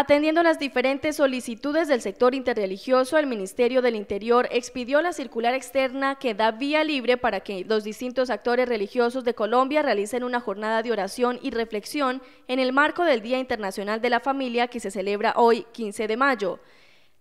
Atendiendo las diferentes solicitudes del sector interreligioso, el Ministerio del Interior expidió la circular externa que da vía libre para que los distintos actores religiosos de Colombia realicen una jornada de oración y reflexión en el marco del Día Internacional de la Familia que se celebra hoy 15 de mayo.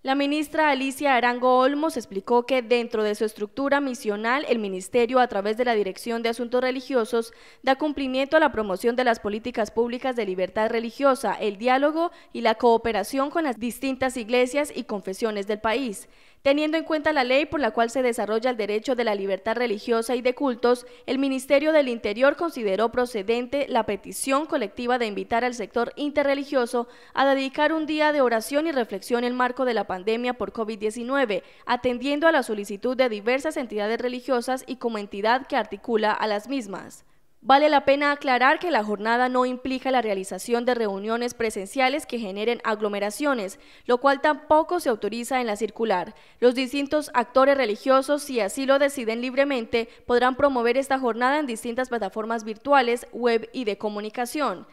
La ministra Alicia Arango Olmos explicó que dentro de su estructura misional, el ministerio, a través de la Dirección de Asuntos Religiosos, da cumplimiento a la promoción de las políticas públicas de libertad religiosa, el diálogo y la cooperación con las distintas iglesias y confesiones del país. Teniendo en cuenta la ley por la cual se desarrolla el derecho de la libertad religiosa y de cultos, el Ministerio del Interior consideró procedente la petición colectiva de invitar al sector interreligioso a dedicar un día de oración y reflexión en el marco de la pandemia por COVID-19, atendiendo a la solicitud de diversas entidades religiosas y como entidad que articula a las mismas. Vale la pena aclarar que la jornada no implica la realización de reuniones presenciales que generen aglomeraciones, lo cual tampoco se autoriza en la circular. Los distintos actores religiosos, si así lo deciden libremente, podrán promover esta jornada en distintas plataformas virtuales, web y de comunicación.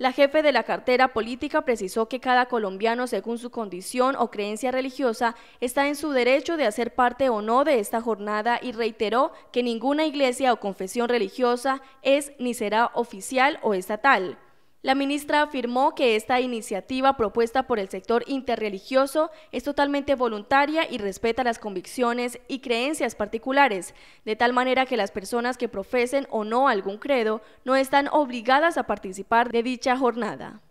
La jefe de la cartera política precisó que cada colombiano, según su condición o creencia religiosa, está en su derecho de hacer parte o no de esta jornada y reiteró que ninguna iglesia o confesión religiosa es ni será oficial o estatal. La ministra afirmó que esta iniciativa propuesta por el sector interreligioso es totalmente voluntaria y respeta las convicciones y creencias particulares, de tal manera que las personas que profesen o no algún credo no están obligadas a participar de dicha jornada.